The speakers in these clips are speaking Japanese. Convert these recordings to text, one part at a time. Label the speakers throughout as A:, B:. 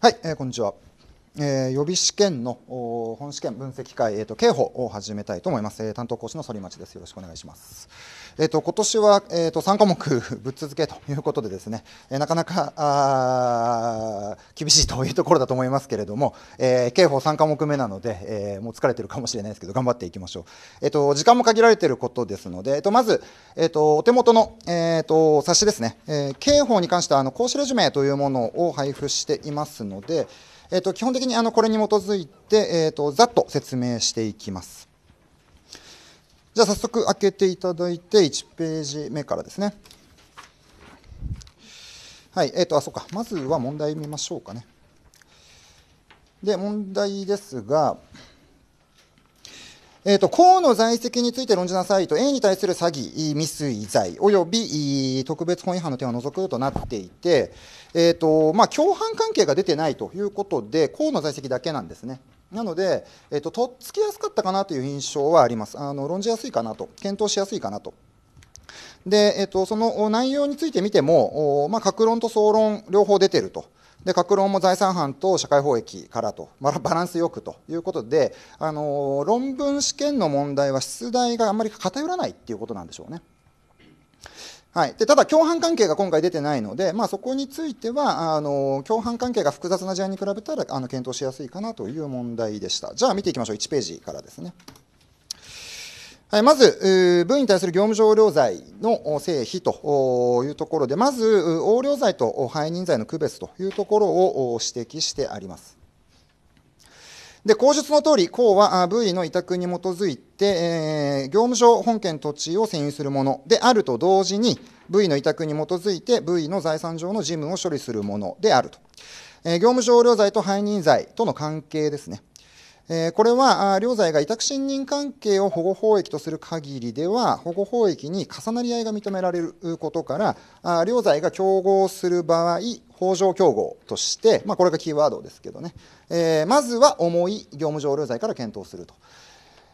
A: はい、えー、こんにちは。えー、予備試験の本試験分析会、えーと、刑法を始めたいと思います、えー、担当講師の反町ですよろしくお願いします、えーと、今年は、えーと、3項目ぶっ続けということでですね、えー、なかなかあ厳しいというところだと思いますけれども、えー、刑法3科目目なので、えー、もう疲れてるかもしれないですけど頑張っていきましょう、えー、と時間も限られていることですので、えー、とまず、えー、とお手元の、えー、と冊子ですね、えー、刑法に関しては講師レジュメというものを配布していますのでえーと、基本的にあのこれに基づいて、えーと、ざっと説明していきます。じゃあ早速開けていただいて、1ページ目からですね。はい、えっ、ー、と、あ、そうか、まずは問題見ましょうかね。で、問題ですが、えっ、と、公の在籍について論じなさいと、A に対する詐欺、未遂罪、及び特別法違反の点を除くとなっていて、えっ、ー、と、まあ、共犯関係が出てないということで、公の在籍だけなんですね。なので、えっ、ー、と、とっつきやすかったかなという印象はあります。あの、論じやすいかなと、検討しやすいかなと。で、えっ、ー、と、その内容について見ても、まあ、各論と総論両方出てると。で各論も財産犯と社会法益からと、まあ、バランスよくということで、あの論文試験の問題は出題があまり偏らないっていうことなんでしょうね。はい、でただ、共犯関係が今回出てないので、まあ、そこについてはあの共犯関係が複雑な事案に比べたらあの検討しやすいかなという問題でした。じゃあ見ていきましょう、1ページからですね。はい、まず、部に対する業務上領罪の成否というところで、まず、横領罪と背任罪の区別というところを指摘してあります。で、口述の通り、公は部位の委託に基づいて、えー、業務上本件土地を占有するものであると同時に、部位の委託に基づいて、部位の財産上の事務を処理するものであると。えー、業務上横領罪と背任罪との関係ですね。えこれは、領罪が委託信任関係を保護法益とする限りでは、保護法益に重なり合いが認められることから、領罪が競合する場合、法上競合として、まあ、これがキーワードですけどね、えー、まずは重い業務上領罪から検討すると。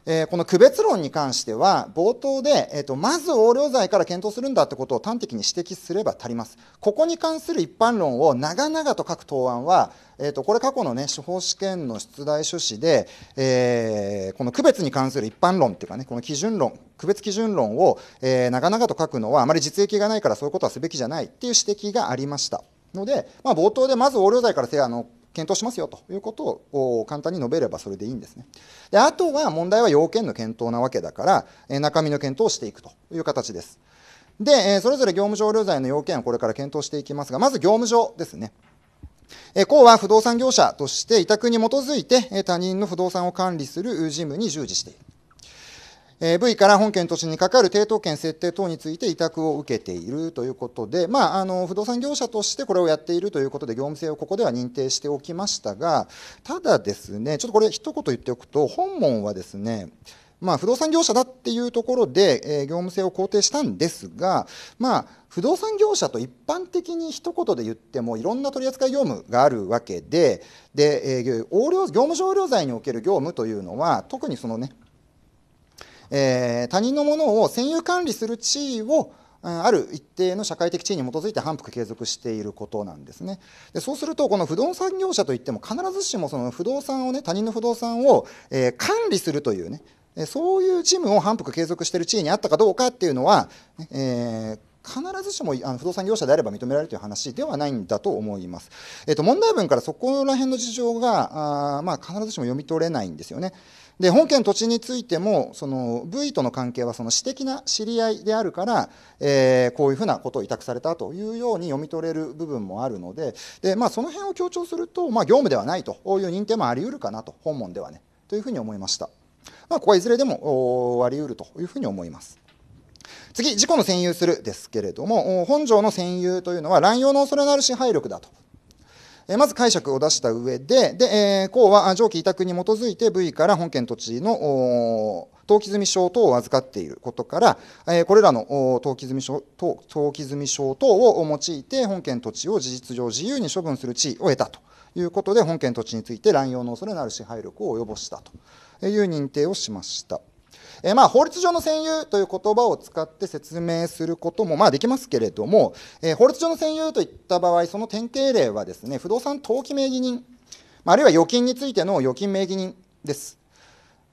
A: えー、この区別論に関しては冒頭で、えーと、まず横領罪から検討するんだってことを端的に指摘すれば足りますここに関する一般論を長々と書く答案は、えーと、とこれ過去のね司法試験の出題書士で、えー、この区別に関する一般論っていうかねこの基準論区別基準論を、えー、長々と書くのはあまり実益がないからそういうことはすべきじゃないっていう指摘がありましたので、まあ、冒頭でまず横領罪からせあの検討しますよということを簡単に述べればそれでいいんですね。であとは問題は要件の検討なわけだから、え中身の検討をしていくという形です。で、えそれぞれ業務上流罪の要件をこれから検討していきますが、まず業務上ですね。え公は不動産業者として委託に基づいて他人の不動産を管理する事務に従事している。え部位から本件土地にかかる抵当権設定等について委託を受けているということで、まあ、あの不動産業者としてこれをやっているということで業務性をここでは認定しておきましたがただですねちょっとこれ一言言っておくと本門はですねまあ、不動産業者だっていうところで、え業務性を肯定したんですが、まあ、不動産業者と一般的に一言で言ってもいろんな取扱い業務があるわけでで、え業務上横領罪における業務というのは特にそのねえー、他人のものを占有管理する地位をある一定の社会的地位に基づいて反復継続していることなんですね。でそうするとこの不動産業者といっても必ずしもその不動産をね他人の不動産を、えー、管理するというねそういう事務を反復継続している地位にあったかどうかっていうのは、えー、必ずしもあの不動産業者であれば認められるという話ではないんだと思います。えっと、問題文からそこら辺の事情が、あまあ、必ずしも読み取れないんですよね。で、本件土地についても、その、部位との関係はその私的な知り合いであるから、えー、こういうふうなことを委託されたというように読み取れる部分もあるので、で、まあ、その辺を強調すると、まあ、業務ではないという認定もあり得るかなと、本文ではね、というふうに思いました。まあ、ここはいずれでも、あり得るというふうに思います。次、自己の占有するですけれども、本条の占有というのは乱用の恐れのある支配力だと。えまず解釈を出した上で、で、え公は上記委託に基づいて部位から本県土地の登記済証等を預かっていることから、えこれらの登記済証等登記済証等を用いて本県土地を事実上自由に処分する地位を得たということで本県土地について乱用の恐れのある支配力を及ぼしたという認定をしました。えー、まあ、法律上の占有という言葉を使って説明することもまあできますけれども、えー、法律上の占有といった場合、その典型例はですね、不動産登記名義人、あるいは預金についての預金名義人です。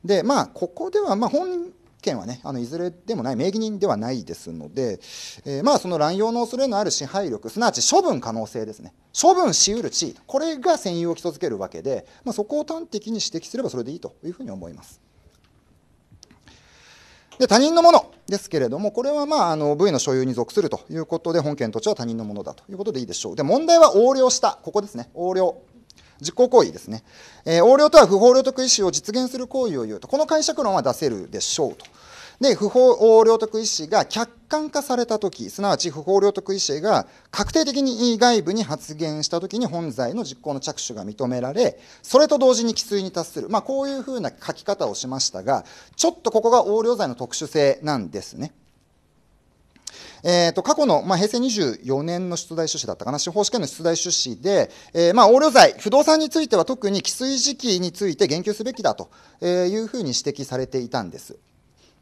A: で、まあ、ここでは、まあ、本件はね、あのいずれでもない、名義人ではないですので、えー、まあその乱用の恐れのある支配力、すなわち処分可能性ですね、処分しうる地位、これが占有を基礎づけるわけで、まあ、そこを端的に指摘すればそれでいいというふうに思います。で他人のものですけれども、これはまああの部位の所有に属するということで、本件土地は他人のものだということでいいでしょう。で問題は横領した、ここですね、横領。実行行為ですね、えー、横領とは不法領得意思を実現する行為を言うと、この解釈論は出せるでしょうと。で、不法領得意思が客観化されたとき、すなわち不法領得意思が確定的に外部に発言したときに本罪の実行の着手が認められ、それと同時に規制に達する。まあ、こういうふうな書き方をしましたが、ちょっとここが横領罪の特殊性なんですね。えーと、過去の、まあ、平成24年の出題趣旨だったかな、司法試験の出題趣旨で、えー、まあ、横領罪、不動産については特に規制時期について言及すべきだというふうに指摘されていたんです。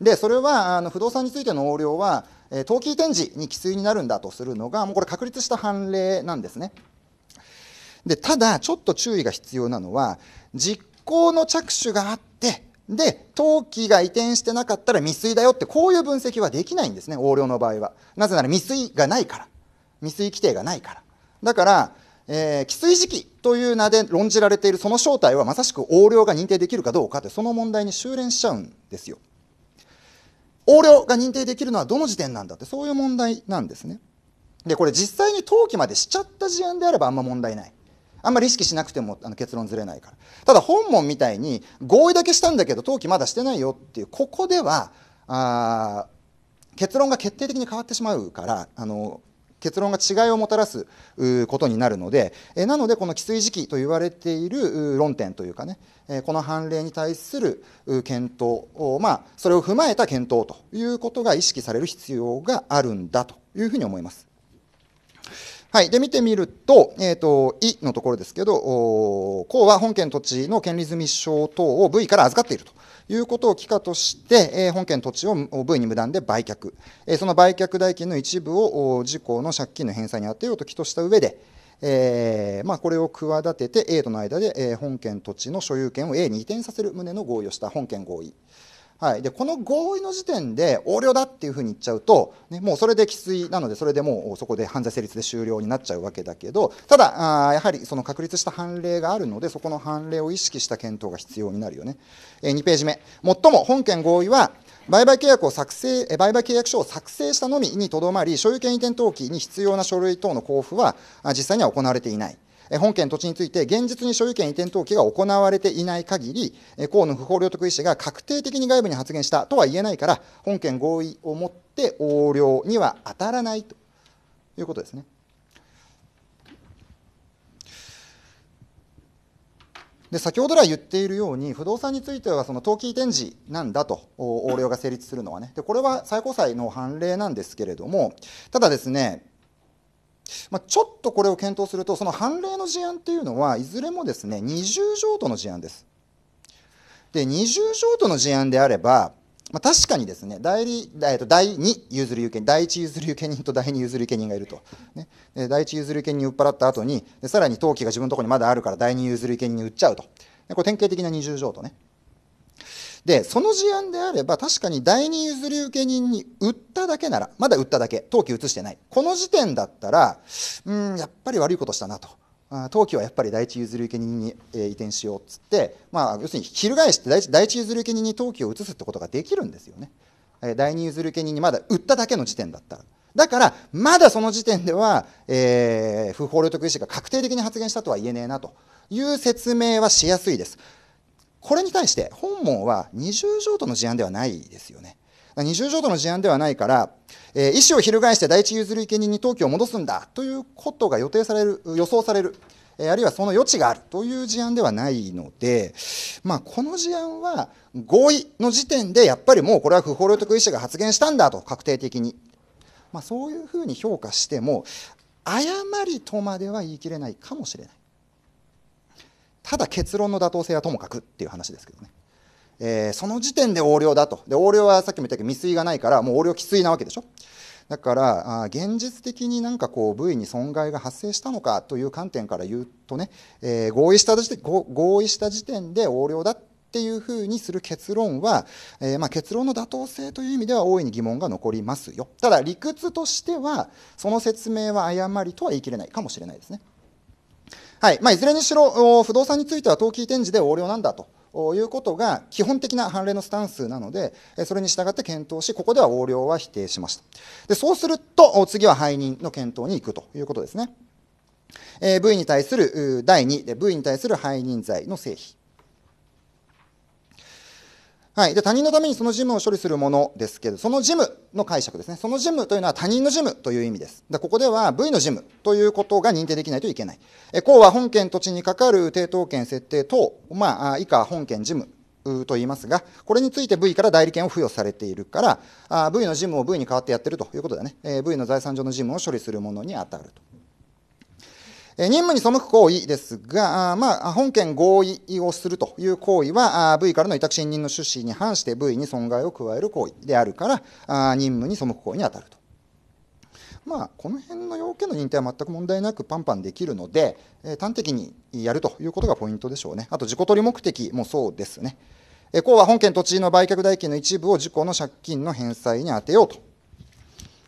A: でそれはあの不動産についての横領は、えー、投機展示に規制になるんだとするのがもうこれ確立した判例なんですねでただちょっと注意が必要なのは実行の着手があってで登記が移転してなかったら未遂だよってこういう分析はできないんですね横領の場合はなぜなら未遂がないから未遂規定がないからだからえー、既時期という名で論じられているその正体はまさしく横領が認定できるかどうかってその問題に修練しちゃうんですよ。横領が認定できるのはどの時点なんだってそういう問題なんですねでこれ実際に登記までしちゃった事案であればあんま問題ないあんまり意識しなくてもあの結論ずれないからただ本門みたいに合意だけしたんだけど登記まだしてないよっていうここではあ結論が決定的に変わってしまうからあの結論が違いをもたらすことになるので、えなのでこの寄水時期と言われている論点というかね、えこの判例に対する検討まあ、それを踏まえた検討ということが意識される必要があるんだというふうに思います。はい、で見てみると、えーと、いのところですけど、公は本県土地の権利済証等を部位から預かっているということを帰化として、えー、本県土地を部位に無断で売却、えー、その売却代金の一部を事項の借金の返済に充てようと記とした上で、えーまあ、これを企てて A との間で、えー、本県土地の所有権を A に移転させる旨の合意をした本県合意。はい、でこの合意の時点で横領だっていうふうに言っちゃうと、ね、もうそれで既遂なのでそれでもうそこで犯罪成立で終了になっちゃうわけだけどただあやはりその確立した判例があるのでそこの判例を意識した検討が必要になるよね、えー、2ページ目最も本件合意は売買契約を作成、売買契約書を作成したのみにとどまり、所有権移転登記に必要な書類等の交付は実際には行われていない。本件土地について現実に所有権移転登記が行われていない限り、河野不法領得意思が確定的に外部に発言したとは言えないから、本件合意をもって横領には当たらないということですね。で先ほど来言っているように不動産についてはその登記移転時なんだと横領が成立するのはねでこれは最高裁の判例なんですけれどもただですねまあ、ちょっとこれを検討するとその判例の事案というのはいずれもですね二重譲渡の事案です。で二重譲渡の事案であればまあ、確かにですね代理、えー、と第2譲り受け人第1譲り受け人と第2譲り受け人がいると、ね、で第1譲り受け人売っ払った後にさらに登記が自分のところにまだあるから第2譲り受け人に売っちゃうとでこれ典型的な二重譲渡ねでその事案であれば確かに第二譲り受け人に売っただけならまだ売っただけ登記移してないこの時点だったらうんやっぱり悪いことしたなと。登記はやっぱり第一譲り受け人に、え移転しようっつって、まあ、要するに翻して第一第一譲り受け人に登記を移すってことができるんですよね。え第二譲り受け人にまだ売っただけの時点だったら。だから、まだその時点では、えー、不法領得意思が確定的に発言したとは言えねえなという説明はしやすいです。これに対して本門は二重譲渡の事案ではないですよね。二重譲渡の事案ではないから、えー、意思を翻して第一譲り受け人に登記を戻すんだということが予定される予想される、えー、あるいはその余地があるという事案ではないので、まあ、この事案は合意の時点でやっぱりもうこれは不法領得意思が発言したんだと確定的に、まあ、そういうふうに評価しても誤りとまでは言い切れないかもしれない。ただ結論の妥当性はともかくっていう話ですけどね、えー、その時点で横領だとで横領はさっきも言ったけど未遂がないからもう横領きついなわけでしょだからあ現実的になんかこう部位に損害が発生したのかという観点から言うとね、えー、合意した時点合意した時点で横領だっていうふうにする結論は、えー、まあ、結論の妥当性という意味では大いに疑問が残りますよただ理屈としてはその説明は誤りとは言い切れないかもしれないですねはいまあ、いずれにしろ不動産については登記展示で横領なんだと。いうことが基本的な判例のスタンスなので、それに従って検討し、ここでは横領は否定しました。でそうすると、次は背任の検討に行くということですね。えー、部位に対する第2で、部位に対する背任罪の成否。はい、で他人のためにその事務を処理するものですけど、その事務の解釈ですね、その事務というのは他人の事務という意味です。でここでは V の事務ということが認定できないといけない。え項は本件土地にかかる抵当権設定等、まあ、以下本件事務と言いますが、これについて V から代理権を付与されているから、あ V の事務を V に代わってやってるということだね、えー、V の財産上の事務を処理するものに当たると。任務に背く行為ですが、まあ、本件合意をするという行為は、部位からの委託信任の趣旨に反して部位に損害を加える行為であるから、任務に背く行為に当たると。まあ、この辺の要件の認定は全く問題なくパンパンできるので、え端的にやるということがポイントでしょうね。あと、自己取り目的もそうですね。え公は本件土地の売却代金の一部を自己の借金の返済に充てようと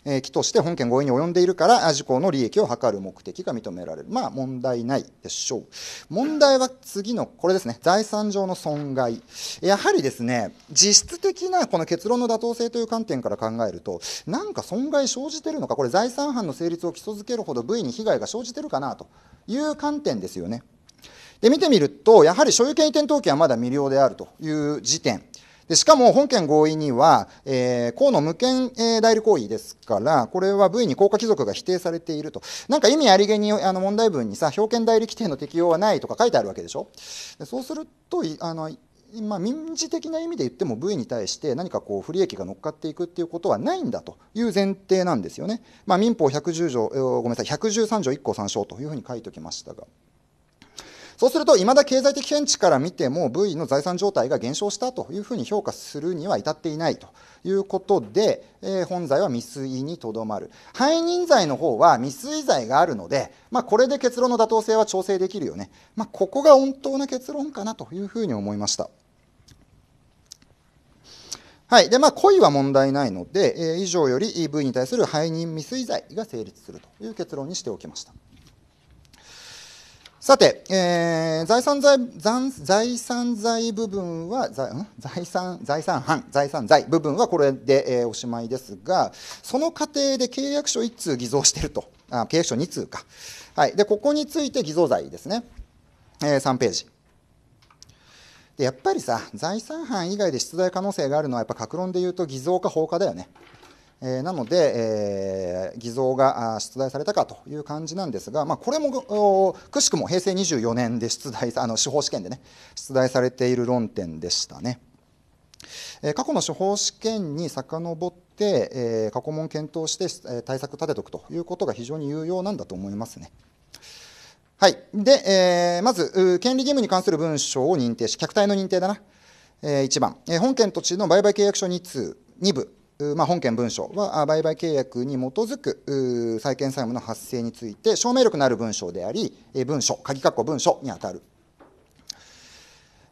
A: えとして本件合意に及んでいるから事項の利益を図る目的が認められるまあ問題ないでしょう問題は次のこれですね財産上の損害やはりですね実質的なこの結論の妥当性という観点から考えるとなんか損害生じてるのかこれ財産犯の成立を基礎づけるほど部位に被害が生じてるかなという観点ですよねで見てみるとやはり所有権移転登記はまだ未了であるという時点でしかも本件合意には、えー、の無権、えー、代理行為ですから、これは部位に効果貴族が否定されていると。なんか意味ありげにあの問題文にさ、表権代理規定の適用はないとか書いてあるわけでしょ。でそうすると、あのまあ、民事的な意味で言っても部位に対して何かこう不利益が乗っかっていくっていうことはないんだという前提なんですよね。まあ、民法110条、えー、ごめんなさい、113条1項3章というふうに書いておきましたが。そうすると、いまだ経済的見地から見ても、部位の財産状態が減少したというふうに評価するには至っていないということで、えー、本罪は未遂にとどまる。背任罪の方は未遂罪があるので、まあ、これで結論の妥当性は調整できるよね。まあ、ここが本当な結論かなというふうに思いました。はい。で、まあ、故意は問題ないので、えー、以上より EV に対する背任未遂罪が成立するという結論にしておきました。さて、えー、財産財財産財部分は財財産財産犯財産財部分はこれで、えー、おしまいですがその過程で契約書1通偽造しているとあ契約書2通か、はい、でここについて偽造罪ですね、えー、3ページでやっぱりさ財産犯以外で出題可能性があるのはやっぱ格論で言うと偽造か放火だよねえなので、え偽造が出題されたかという感じなんですが、まあ、これもくしくも平成24年で出題あの司法試験でね出題されている論点でしたね。え過去の司法試験に遡って、え過去問検討して、え対策立てておくということが非常に有用なんだと思いますね。はい、で、えまず権利義務に関する文書を認定し、客体の認定だな、え1番、え本件土地の売買契約書2通2部まあ、本件文書は売買契約に基づく債権債務の発生について証明力のある文書であり文書鍵括弧文書にあたる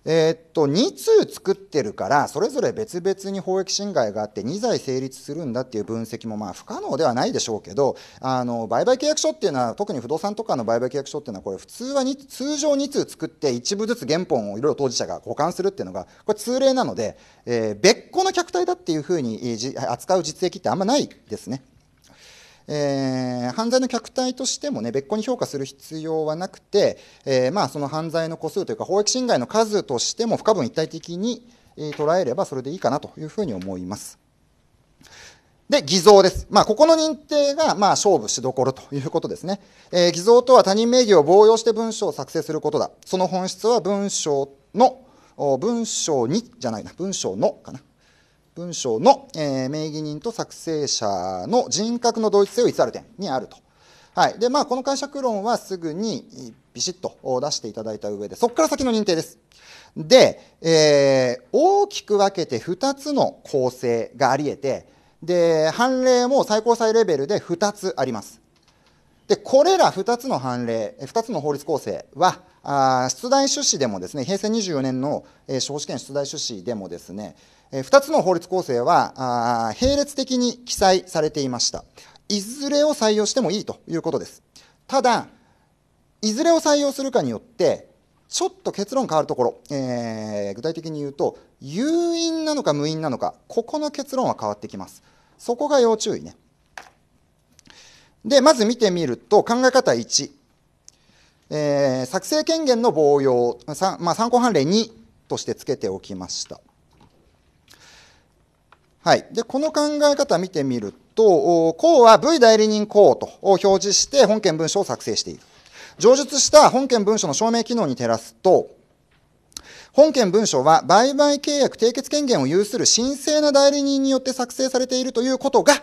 A: えー、っと2通作ってるからそれぞれ別々に法益侵害があって2罪成立するんだっていう分析もまあ不可能ではないでしょうけどあの売買契約書っていうのは特に不動産とかの売買契約書っていうのはこれ普通は通常2通作って一部ずつ原本をいろいろ当事者が保管するっていうのがこれ通例なので、えー、別個の客体だっていうふうに扱う実益ってあんまないですね。えー、犯罪の虐待としてもね別個に評価する必要はなくて、えー、まあ、その犯罪の個数というか法益侵害の数としても不可分一体的に捉えればそれでいいかなというふうに思います。で、偽造です。まあ、ここの認定が、まあ、勝負しどころということですね。えー、偽造とは他人名義を妨用して文章を作成することだ。その本質は文章の、文章に、じゃないな、文章のかな。文章の、えー、名義人と作成者の人格の同一性を偽る点にあると。はい。で、まあ、この解釈論はすぐにビシッと出していただいた上で、そこから先の認定です。で、えー、大きく分けて2つの構成があり得て、で、判例も最高裁レベルで2つあります。で、これら2つの判例、2つの法律構成は、あ出題趣旨でもですね、平成24年の、え司法試験出題趣旨でもですね、2つの法律構成は並列的に記載されていましたいずれを採用してもいいということですただいずれを採用するかによってちょっと結論変わるところ、えー、具体的に言うと有因なのか無因なのかここの結論は変わってきますそこが要注意ねでまず見てみると考え方1、えー、作成権限の防用、まあ、参考判例2としてつけておきましたはい、でこの考え方見てみると、うは V 代理人うと表示して本件文書を作成している。上述した本件文書の証明機能に照らすと、本件文書は売買契約締結権限を有する神聖な代理人によって作成されているということが、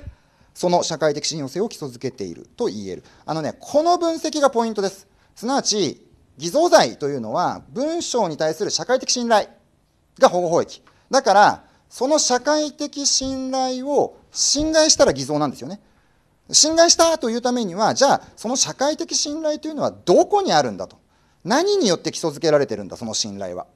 A: その社会的信用性を基礎づけていると言える。あのね、この分析がポイントです。すなわち、偽造罪というのは文章に対する社会的信頼が保護法益。だから、その社会的信頼を侵害したら偽造なんですよね。侵害したというためには、じゃあ、その社会的信頼というのはどこにあるんだと。何によって基礎づけられてるんだ、その信頼は。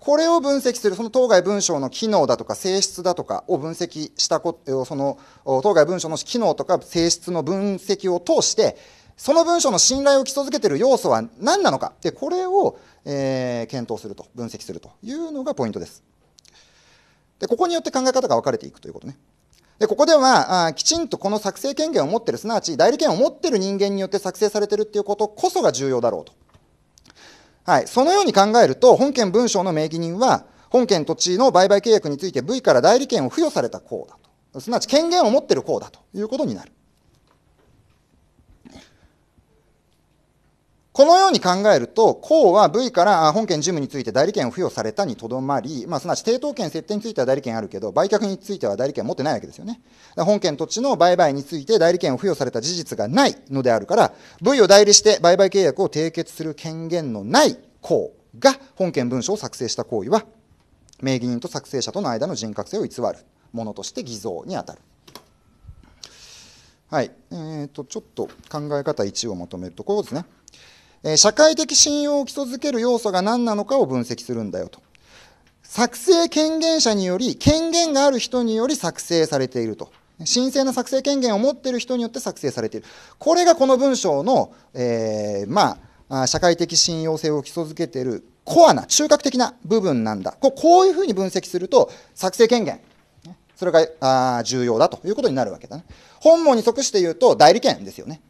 A: これを分析する、その当該文章の機能だとか性質だとかを分析したこと、その当該文章の機能とか性質の分析を通して、その文章の信頼を基礎づけている要素は何なのか、でこれを、えー、検討すると、分析するというのがポイントです。でここによって考え方が分かれていくということね。でここではあきちんとこの作成権限を持ってるすなわち代理権を持ってる人間によって作成されてるっていうことこそが重要だろうと、はい、そのように考えると本件文章の名義人は本件土地の売買契約について V から代理権を付与された項だとすなわち権限を持ってる項だということになるこのように考えると、公は V から本件事務について代理権を付与されたにとどまり、まあ、すなわち抵当権設定については代理権あるけど、売却については代理権持ってないわけですよね。本件土地の売買について代理権を付与された事実がないのであるから、V を代理して売買契約を締結する権限のない公が本件文書を作成した行為は、名義人と作成者との間の人格性を偽るものとして偽造に当たる。はい。えっ、ー、と、ちょっと考え方1をまとめると、こうですね。え社会的信用を基礎づける要素が何なのかを分析するんだよと。作成権限者により、権限がある人により作成されていると。神聖な作成権限を持っている人によって作成されている。これがこの文章の、えー、まあ、社会的信用性を基礎づけているコアな、中核的な部分なんだ。こういうふうに分析すると、作成権限、それがあ重要だということになるわけだね。本文に即して言うと、代理権ですよね。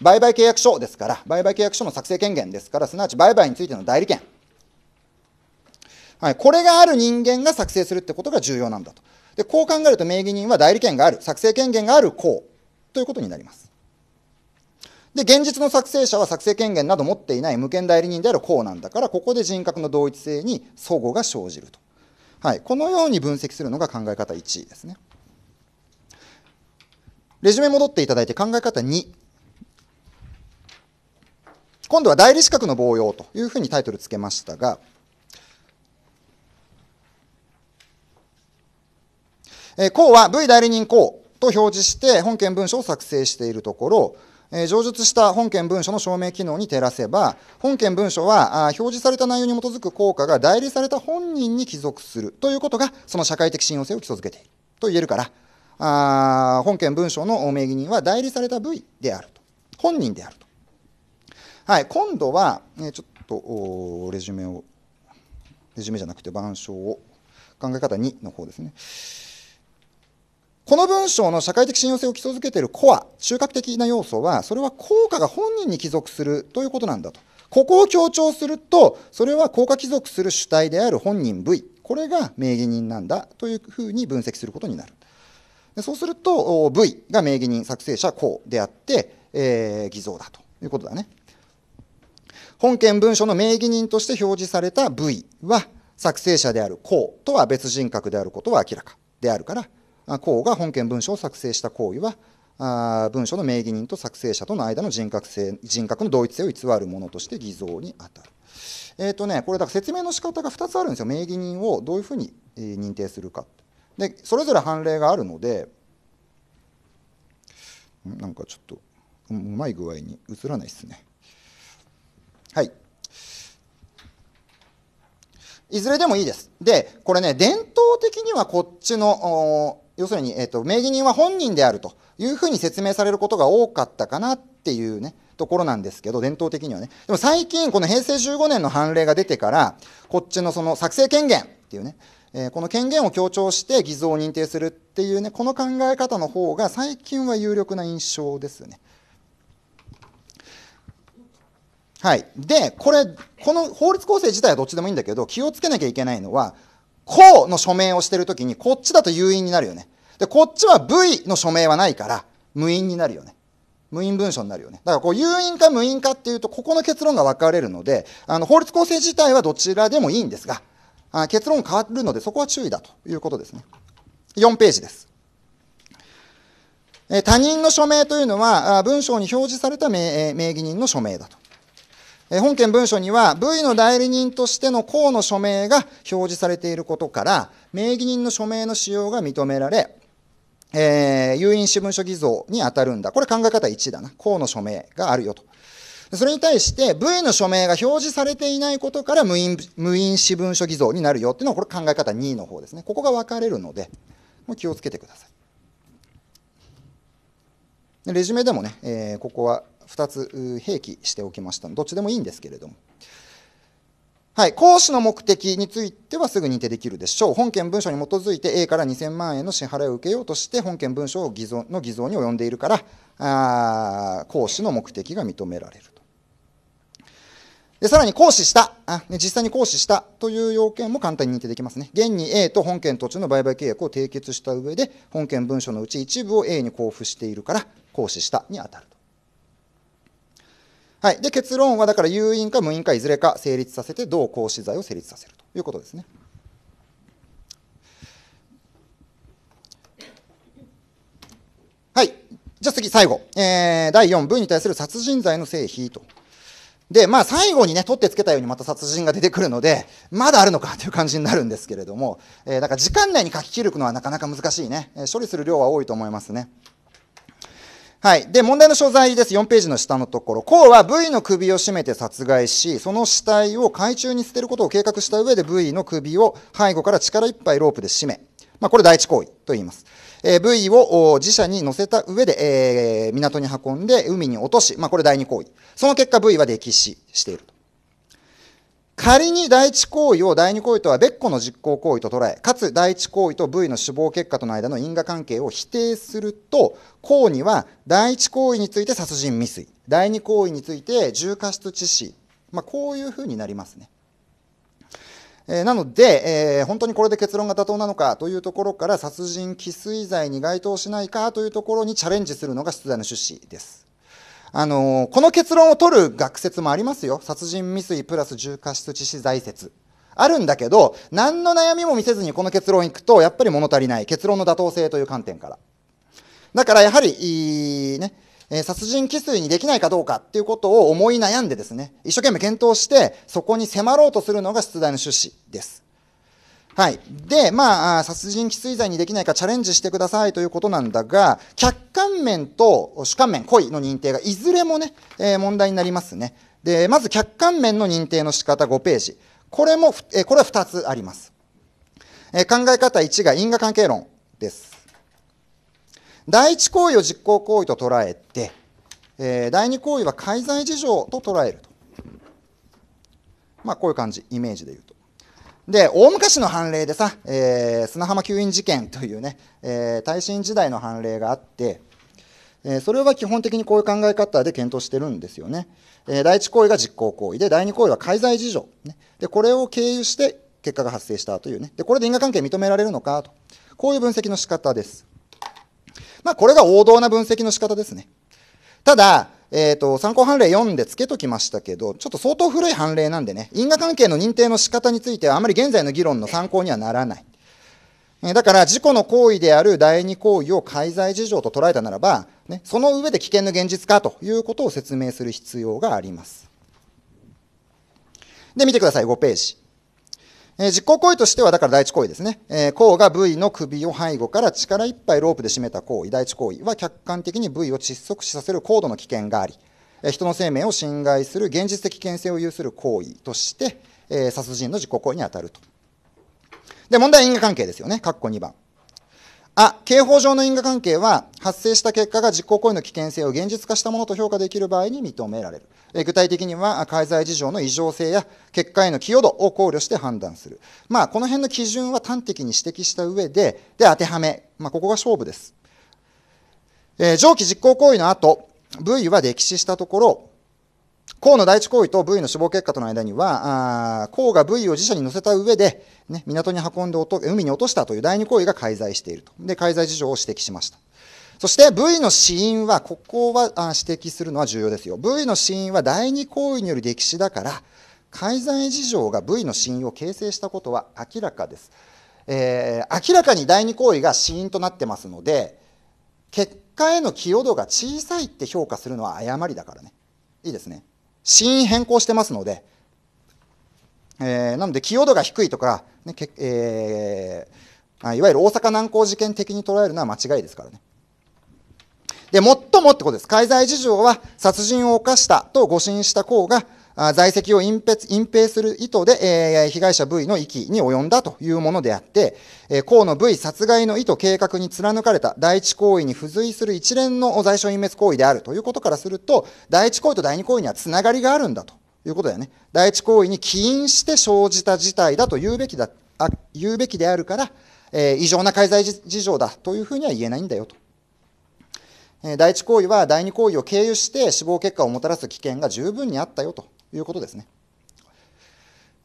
A: 売買契約書ですから、売買契約書の作成権限ですから、すなわち売買についての代理権。はい、これがある人間が作成するってことが重要なんだと。で、こう考えると名義人は代理権がある、作成権限があるう。ということになります。で、現実の作成者は作成権限など持っていない無権代理人であるうなんだから、ここで人格の同一性に齟齬が生じると。はい、このように分析するのが考え方1ですね。レジュメ戻っていただいて考え方2。今度は代理資格の防用というふうにタイトルつけましたが、公は V 代理人公と表示して本件文書を作成しているところ、え上述した本件文書の証明機能に照らせば、本件文書はあ表示された内容に基づく効果が代理された本人に帰属するということが、その社会的信用性を基礎づけていると言えるから、あ本件文書の名義人は代理された部位であると、本人であるとはい、今度は、ね、ちょっとレジュメを、レジュメじゃなくて、板書を、考え方2の方ですね。この文章の社会的信用性を基礎づけているコア、中核的な要素は、それは効果が本人に帰属するということなんだと。ここを強調すると、それは効果帰属する主体である本人 V、これが名義人なんだというふうに分析することになる。でそうすると、V が名義人、作成者、こうであって、えー、偽造だということだね。本件文書の名義人として表示された V は作成者である公とは別人格であることは明らかであるから公が本件文書を作成した行為はあ文書の名義人と作成者との間の人格性人格の同一性を偽るものとして偽造に当たる。えっ、ー、とね、これだから説明の仕方が2つあるんですよ。名義人をどういうふうに認定するか。で、それぞれ判例があるので、なんかちょっとうまい具合に映らないですね。いずれでもいいです。で、これね、伝統的にはこっちの、要するに、えっ、と、名義人は本人であるというふうに説明されることが多かったかなっていうね、ところなんですけど、伝統的にはね。でも最近、この平成15年の判例が出てから、こっちのその作成権限っていうね、えー、この権限を強調して偽造を認定するっていうね、この考え方の方が最近は有力な印象ですよね。はい。で、これ、この法律構成自体はどっちでもいいんだけど、気をつけなきゃいけないのは、こうの署名をしてるときに、こっちだと誘引になるよね。で、こっちは V の署名はないから、無印になるよね。無印文書になるよね。だからこう、誘引か無印かっていうと、ここの結論が分かれるので、あの、法律構成自体はどちらでもいいんですが、あ結論変わるので、そこは注意だということですね。4ページです。え他人の署名というのは、文章に表示された名名義人の署名だと。本件文書には、部位の代理人としての公の署名が表示されていることから、名義人の署名の使用が認められ、えー、有印私文書偽造に当たるんだ。これ考え方1だな。公の署名があるよと。それに対して、部位の署名が表示されていないことから無印、無印私文書偽造になるよっていうのは、これ考え方2の方ですね。ここが分かれるので、もう気をつけてください。レジュメでもね、えー、ここは2つ併記しておきましたどっちでもいいんですけれども。はい、行使の目的についてはすぐ認定できるでしょう。本件文書に基づいて A から2000万円の支払いを受けようとして本件文書を偽造の偽造に及んでいるから、あ行使の目的が認められると。でさらに行使したあ、ね、実際に行使したという要件も簡単に認定できますね。現に A と本件土地の売買契約を締結した上で本件文書のうち一部を A に交付しているから行使したに当たると。はい、で結論はだから有印か無印かいずれか成立させて同行使罪を成立させるということですね。はい、じゃあ次最後、えー、第4文に対する殺人罪の成否と。で、まあ最後にね、取ってつけたようにまた殺人が出てくるので、まだあるのかという感じになるんですけれども、えー、だから時間内に書き切るのはなかなか難しいね、処理する量は多いと思いますね。はい。で、問題の詳細です。4ページの下のところ。コウは V の首を絞めて殺害し、その死体を海中に捨てることを計画した上で V の首を背後から力いっぱいロープで絞め。まあ、これ第一行為と言います。えー、V を自社に乗せた上で、えー、港に運んで海に落とし、まあ、これ第二行為。その結果 V は溺死していると。仮に第一行為を第二行為とは別個の実行行為と捉え、かつ第一行為と V の死亡結果との間の因果関係を否定すると、項には第一行為について殺人未遂、第二行為について重過失致死、まあ、こういうふうになりますね。えー、なので、えー、本当にこれで結論が妥当なのかというところから殺人未遂罪に該当しないかというところにチャレンジするのが出題の趣旨です。あのこの結論を取る学説もありますよ殺人未遂プラス重過失致死罪説あるんだけど何の悩みも見せずにこの結論行くとやっぱり物足りない結論の妥当性という観点からだからやはりね殺人規遂にできないかどうかっていうことを思い悩んでですね一生懸命検討してそこに迫ろうとするのが出題の趣旨ですはい。で、まあ、殺人既遂罪にできないかチャレンジしてくださいということなんだが、客観面と主観面、故意の認定がいずれもね、えー、問題になりますね。で、まず客観面の認定の仕方5ページ。これも、えー、これは2つあります。えー、考え方1が因果関係論です。第一行為を実行行為と捉えて、え第二行為は介在事情と捉えると。まあ、こういう感じ、イメージで言うと。で、大昔の判例でさ、えー、砂浜吸引事件というね、えー、耐震時代の判例があって、えー、それは基本的にこういう考え方で検討してるんですよね。えー、第一行為が実行行為で、第二行為は介在事情、ね。で、これを経由して結果が発生したというね。で、これで因果関係認められるのかと。こういう分析の仕方です。まあ、これが王道な分析の仕方ですね。ただ、えーと、参考判例4でつけときましたけど、ちょっと相当古い判例なんでね、因果関係の認定の仕方については、あまり現在の議論の参考にはならない。えだから、事故の行為である第二行為を介在事情と捉えたならば、ね、その上で危険の現実かということを説明する必要があります。で、見てください、5ページ。え実行行為としては、だから第一行為ですね。えー、項が V の首を背後から力いっぱいロープで締めた行為、第一行為は客観的に V を窒息死させる高度の危険があり、え人の生命を侵害する現実的危険性を有する行為として、えー、殺人の実行行為に当たると。で、問題は因果関係ですよね。括弧2番。あ、刑法上の因果関係は、発生した結果が実行行為の危険性を現実化したものと評価できる場合に認められる。え具体的には、介在事情の異常性や結果への寄与度を考慮して判断する。まあ、この辺の基準は端的に指摘した上で、で、当てはめ。まあ、ここが勝負です。えー、上記実行行為の後、V は歴史したところ、項の第一行為と V の死亡結果との間には、項が V を自社に乗せた上で、ね、港に運んで海に落としたという第二行為が介在していると。で、介在事情を指摘しました。そして V の死因は、ここは指摘するのは重要ですよ。V の死因は第二行為による歴史だから、改ざん事情が V の死因を形成したことは明らかです。えー、明らかに第二行為が死因となってますので、結果への寄与度が小さいって評価するのは誤りだからね。いいですね。死因変更してますので、えー、なので寄与度が低いとか、ねけえー、いわゆる大阪難航事件的に捉えるのは間違いですからね。で、もっともってことです。海外事情は殺人を犯したと誤審した公が、在籍を隠蔽隠蔽する意図で、えー、被害者 V の域に及んだというものであって、えー、公の V 殺害の意図計画に貫かれた第一行為に付随する一連の在所隠滅行為であるということからすると、第一行為と第二行為にはつながりがあるんだということだよね。第一行為に起因して生じた事態だと言うべきだ、あ言うべきであるから、えー、異常な介在事情だというふうには言えないんだよと。第一行為は第二行為を経由して死亡結果をもたらす危険が十分にあったよということですね。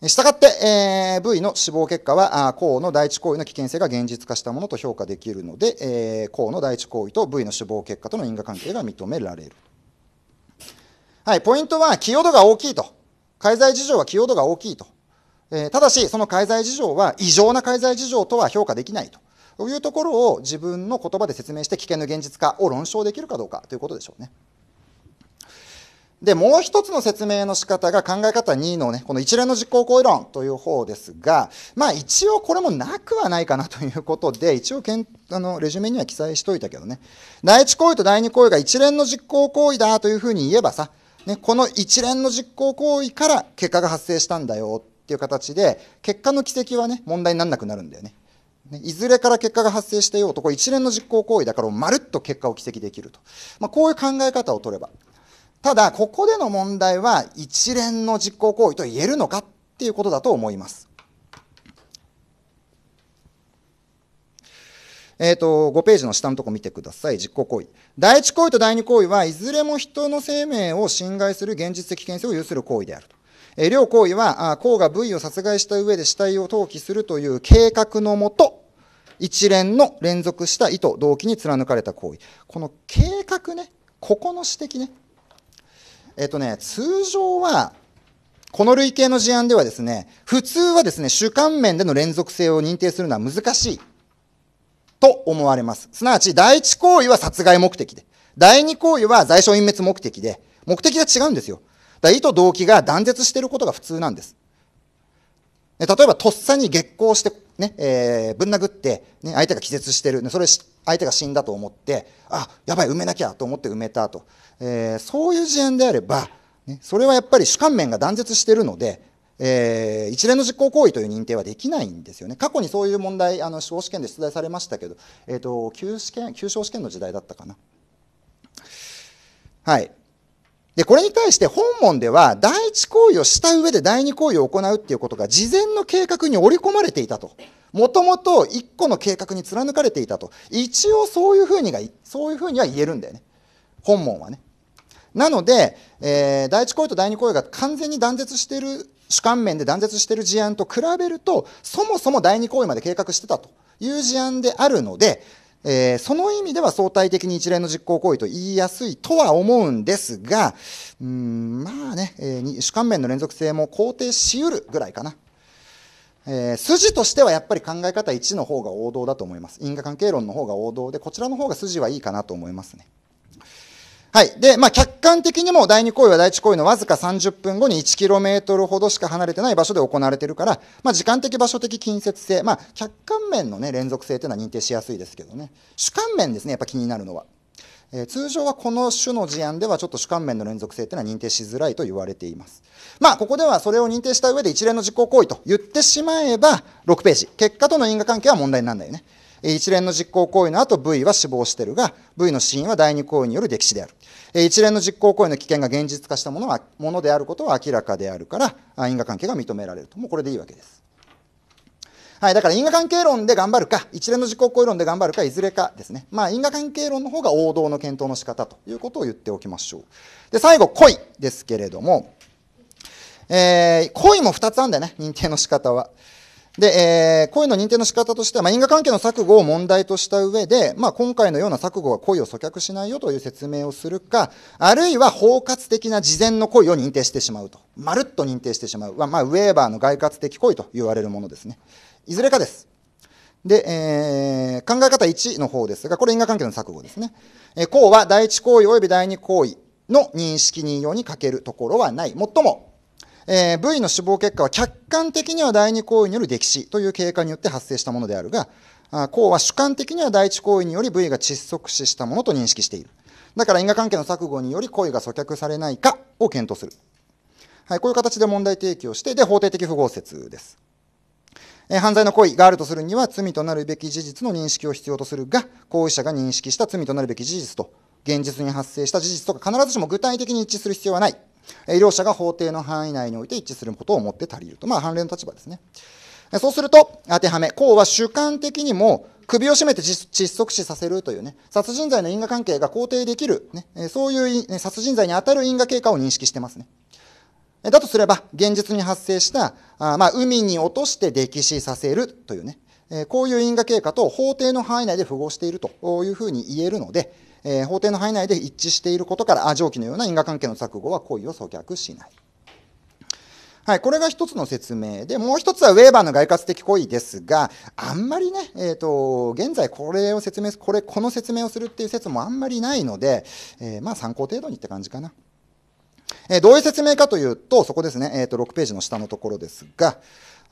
A: したがって、えー、部位の死亡結果は、項の第一行為の危険性が現実化したものと評価できるので、えー、の第一行為と部位の死亡結果との因果関係が認められる。はい、ポイントは、寄与度が大きいと。介在事情は寄与度が大きいと。えー、ただし、その介在事情は異常な介在事情とは評価できないと。というところを自分の言葉で説明して危険の現実化を論証できるかどうかということでしょうね。で、もう一つの説明の仕方が考え方2のね、この一連の実行行為論という方ですが、まあ一応これもなくはないかなということで、一応けんあのレジュメには記載しといたけどね、第一行為と第二行為が一連の実行行為だというふうに言えばさ、ね、この一連の実行行為から結果が発生したんだよっていう形で、結果の軌跡はね、問題にならなくなるんだよね。いずれから結果が発生してようと、これ一連の実行行為だからまるっと結果を奇跡できると。まあ、こういう考え方を取れば。ただ、ここでの問題は一連の実行行為と言えるのかっていうことだと思います。えーと、5ページの下のとこ見てください、実行行為。第1行為と第2行為はいずれも人の生命を侵害する現実的危険性を有する行為であると。えー、両行為は、甲が部位を殺害した上で死体を投棄するという計画のもと、一連の連続した意図、動機に貫かれた行為。この計画ね、ここの指摘ね。えっ、とね、通常は、この類型の事案ではですね、普通はですね、主観面での連続性を認定するのは難しいと思われます。すなわち、第一行為は殺害目的で、第二行為は在所隠滅目的で、目的が違うんですよ。だ意図動機が断絶していることが普通なんです。例えばとっさに激高してね、えぶん殴って、ね、相手が気絶してる、それ相手が死んだと思って、あ、やばい、埋めなきゃと思って埋めたと。えそういう事案であれば、ね、それはやっぱり主観面が断絶してるので、えー、一連の実行行為という認定はできないんですよね。過去にそういう問題、あの、司法試験で出題されましたけど、えっ、と、旧試験、旧試験の時代だったかな。はい。で、これに対して本文では、第一行為をした上で第二行為を行うっていうことが事前の計画に織り込まれていたと。もともと一個の計画に貫かれていたと。一応そういうふうにが、そういうふうには言えるんだよね。本文はね。なので、えー、第一行為と第二行為が完全に断絶している、主観面で断絶している事案と比べると、そもそも第二行為まで計画してたという事案であるので、えー、その意味では相対的に一連の実行行為と言いやすいとは思うんですが、うん、まあね、えー、主観面の連続性も肯定しうるぐらいかな。えー、筋としてはやっぱり考え方1の方が王道だと思います。因果関係論の方が王道で、こちらの方が筋はいいかなと思いますね。はい。で、まあ、客観的にも第2行為は第1行為のわずか30分後に 1km ほどしか離れてない場所で行われてるから、まあ、時間的場所的近接性、まあ、客観面のね、連続性というのは認定しやすいですけどね。主観面ですね、やっぱ気になるのは。えー、通常はこの種の事案ではちょっと主観面の連続性というのは認定しづらいと言われています。まあ、ここではそれを認定した上で一連の実行行為と言ってしまえば、6ページ。結果との因果関係は問題にならないよね。一連の実行行為の後 V は死亡してるが V の死因は第二行為による溺死である一連の実行行為の危険が現実化したものはものであることは明らかであるから因果関係が認められるともうこれでいいわけですはい、だから因果関係論で頑張るか一連の実行行為論で頑張るかいずれかですね、まあ、因果関係論の方が王道の検討の仕方ということを言っておきましょうで最後恋ですけれども、えー、恋も2つあるんだよね認定の仕方はで、えー、恋の認定の仕方としては、まあ、因果関係の錯誤を問題とした上で、まあ、今回のような錯誤は恋を阻却しないよという説明をするか、あるいは包括的な事前の恋を認定してしまうと。まるっと認定してしまう。まあ、ウェーバーの外括的恋と言われるものですね。いずれかです。で、えー、考え方1の方ですが、これ因果関係の錯誤ですね。えー、項は第一行為及び第二行為の認識任用に欠けるところはない。もっとも、えー、部位の死亡結果は客観的には第二行為による溺死という経過によって発生したものであるが、公は主観的には第一行為により部位が窒息死したものと認識している。だから因果関係の錯誤により故意が阻却されないかを検討する。はい、こういう形で問題提起をして、で、法定的不合説です。えー、犯罪の行為があるとするには罪となるべき事実の認識を必要とするが、行為者が認識した罪となるべき事実と現実に発生した事実とか必ずしも具体的に一致する必要はない。両者が法定の範囲内において一致することをもって足りると。まあ、判例の立場ですね。そうすると、当てはめ、公は主観的にも首を絞めて窒息死させるというね、殺人罪の因果関係が肯定できる、ね、そういう、殺人罪に当たる因果経過を認識してますね。だとすれば、現実に発生した、あまあ、海に落として溺死させるというね、こういう因果経過と法定の範囲内で符合しているというふうに言えるので、えー、法廷の範囲内で一致していることから、あ上記のような因果関係の錯誤は行為を阻却しない。はい、これが一つの説明で、もう一つはウェーバーの外活的行為ですが、あんまりね、えっ、ー、と、現在これを説明す、これ、この説明をするっていう説もあんまりないので、えー、まあ参考程度にって感じかな。えー、どういう説明かというと、そこですね、えっ、と、6ページの下のところですが、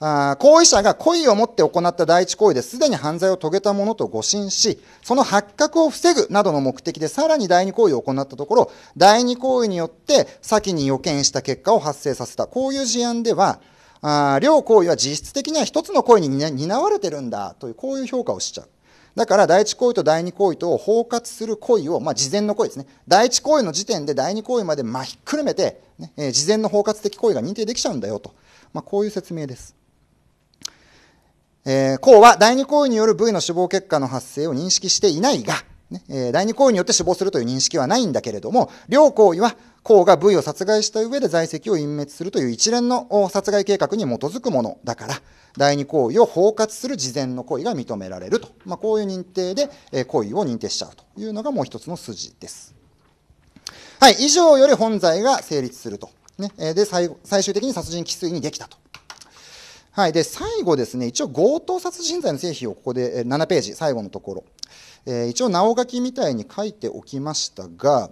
A: あ行為者が故意を持って行った第一行為ですでに犯罪を遂げたものと誤信し、その発覚を防ぐなどの目的でさらに第二行為を行ったところ、第二行為によって先に予見した結果を発生させた。こういう事案では、あ両行為は実質的には一つの行為に担われてるんだという、こういう評価をしちゃう。だから第一行為と第二行為と包括する行為を、まあ、事前の行為ですね。第一行為の時点で第二行為までまひっくるめて、ねえ事前の包括的行為が認定できちゃうんだよと。まあ、こういう説明です。えー、項は第二行為による部位の死亡結果の発生を認識していないが、ねえー、第二行為によって死亡するという認識はないんだけれども、両行為は項が部位を殺害した上で在籍を隠滅するという一連の殺害計画に基づくものだから、第二行為を包括する事前の行為が認められると、まあ、こういう認定で、えー、行為を認定しちゃうというのがもう一つの筋です。はい、以上より本罪が成立すると。ね、で最最終的に殺人規制にできたとはい、で最後ですね、一応強盗殺人罪の成否をここで7ページ、最後のところ、えー、一応、お書きみたいに書いておきましたが、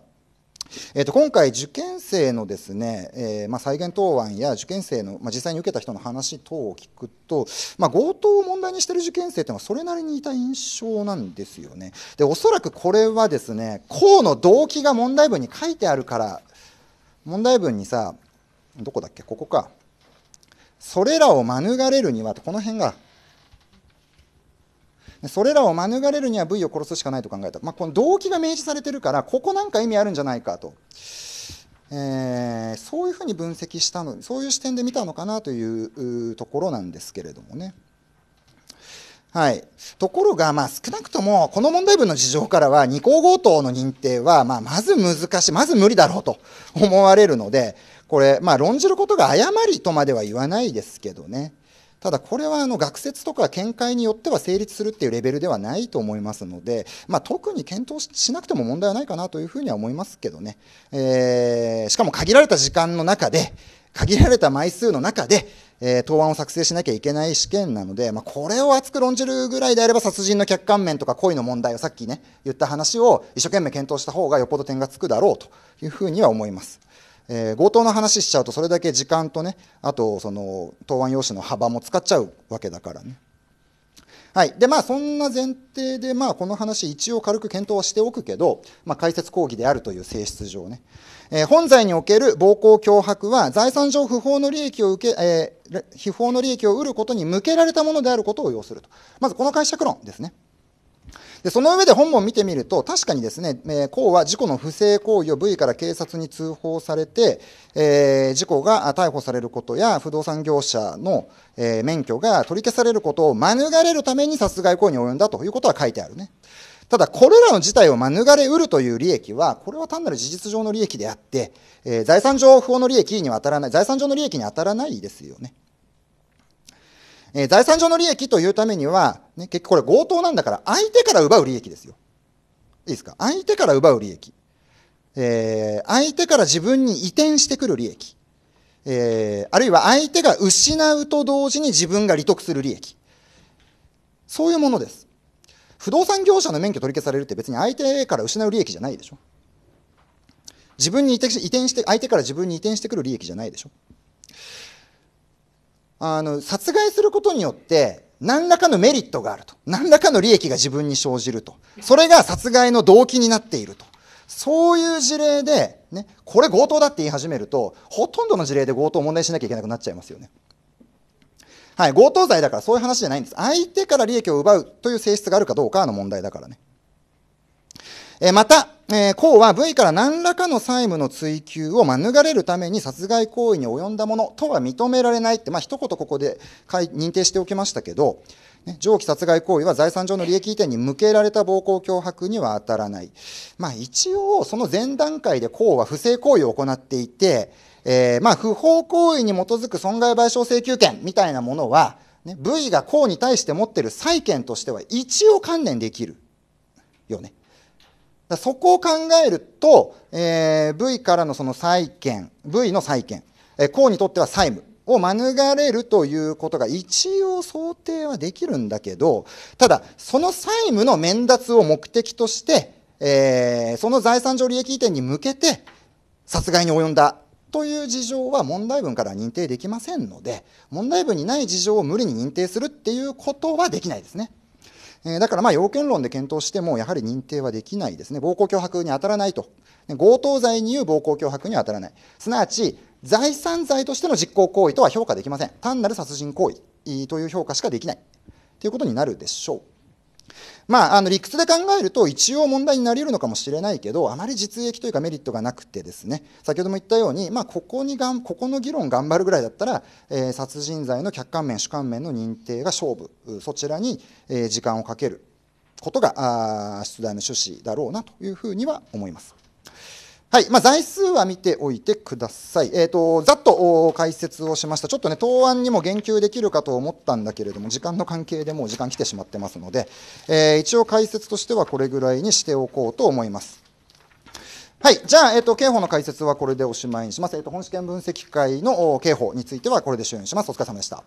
A: えー、と今回、受験生のですね、えーまあ、再現答案や受験生の、まあ、実際に受けた人の話等を聞くと、まあ、強盗を問題にしている受験生というのはそれなりにいた印象なんですよね。でおそらくこれはですね、校の動機が問題文に書いてあるから、問題文にさ、どこだっけ、ここか。それらを免れるにはと、この辺が、それらを免れるには部位を殺すしかないと考えた。まあ、この動機が明示されてるから、ここなんか意味あるんじゃないかと。えー、そういうふうに分析したのそういう視点で見たのかなというところなんですけれどもね。はい、ところが、まあ、少なくともこの問題文の事情からは2項強盗の認定は、まあ、まず難しいまず無理だろうと思われるので、これ、まあ、論じることが誤りとまでは言わないですけどね。ただこれはあの学説とか見解によっては成立するっていうレベルではないと思いますので、まあ、特に検討しなくても問題はないかなというふうには思いますけどね、えー、しかも限られた時間の中で限られた枚数の中で、えー、答案を作成しなきゃいけない試験なので、まあ、これを厚く論じるぐらいであれば殺人の客観面とか恋の問題をさっきね言った話を一生懸命検討した方がよっぽど点がつくだろうというふうには思います。えー、強盗の話しちゃうとそれだけ時間とねあとその答案用紙の幅も使っちゃうわけだからね。はい。で、まあ、そんな前提で、まあ、この話、一応軽く検討はしておくけど、まあ、解説講義であるという性質上ね。えー、本罪における暴行脅迫は、財産上不法の利益を受け、えー、不法の利益を得ることに向けられたものであることを要すると。まず、この解釈論ですね。でその上で本文見てみると、確かにですね、えー、公は事故の不正行為を部位から警察に通報されて、えー、事故が逮捕されることや、不動産業者の、えー、免許が取り消されることを免れるために殺害行為に及んだということは書いてあるね。ただ、これらの事態を免れうるという利益は、これは単なる事実上の利益であって、えー、財産上不法の利益には当たらない、財産上の利益に当たらないですよね。えー、財産上の利益というためには、ね、結局これ強盗なんだから、相手から奪う利益ですよ。いいですか相手から奪う利益。えー、相手から自分に移転してくる利益。えー、あるいは相手が失うと同時に自分が利得する利益。そういうものです。不動産業者の免許取り消されるって別に相手から失う利益じゃないでしょ。自分に移転して、相手から自分に移転してくる利益じゃないでしょ。あの殺害することによって何らかのメリットがあると何らかの利益が自分に生じるとそれが殺害の動機になっているとそういう事例で、ね、これ強盗だって言い始めるとほとんどの事例で強盗を問題しなきゃいけなくなっちゃいますよね。はい、強盗罪だからそういう話じゃないんです。相手から利益を奪うという性質があるかどうかの問題だからね。また、公は V から何らかの債務の追及を免れるために殺害行為に及んだものとは認められないって、まあ、一言ここで認定しておきましたけど、上記殺害行為は財産上の利益移転に向けられた暴行脅迫には当たらない。まあ、一応、その前段階で公は不正行為を行っていて、えー、まあ、不法行為に基づく損害賠償請求権みたいなものは、ね、V が公に対して持ってる債権としては一応観念できるよね。だそこを考えると、えー、V からのその債権 V の債権、えー、公にとっては債務を免れるということが一応想定はできるんだけどただその債務の免脱を目的として、えー、その財産上利益移転に向けて殺害に及んだという事情は問題文から認定できませんので問題文にない事情を無理に認定するっていうことはできないですね。えだからまあ要件論で検討しても、やはり認定はできないですね。暴行脅迫に当たらないと。強盗罪による暴行脅迫に当たらない。すなわち、財産罪としての実行行為とは評価できません。単なる殺人行為という評価しかできない。ということになるでしょう。まあ、あの理屈で考えると一応問題になりうるのかもしれないけどあまり実益というかメリットがなくてですね先ほども言ったように、まあ、ここにがんここの議論頑張るぐらいだったら、えー、殺人罪の客観面主観面の認定が勝負そちらに、えー、時間をかけることがあ出題の趣旨だろうなというふうには思います。はい。まあ、材数は見ておいてください。えっ、ー、と、ざっと解説をしました。ちょっとね、答案にも言及できるかと思ったんだけれども、時間の関係でもう時間来てしまってますので、えー、一応解説としてはこれぐらいにしておこうと思います。はい。じゃあ、えっ、ー、と、刑法の解説はこれでおしまいにします。えっ、と、本試験分析会の刑法についてはこれで終了します。お疲れ様でした。